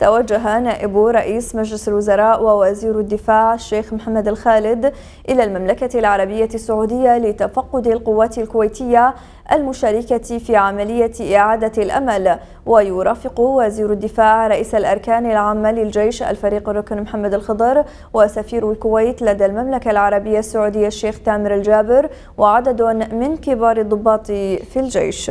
توجه نائب رئيس مجلس الوزراء ووزير الدفاع الشيخ محمد الخالد إلى المملكة العربية السعودية لتفقد القوات الكويتية المشاركة في عملية إعادة الأمل ويرافق وزير الدفاع رئيس الأركان العامة للجيش الفريق الركن محمد الخضر وسفير الكويت لدى المملكة العربية السعودية الشيخ تامر الجابر وعدد من كبار الضباط في الجيش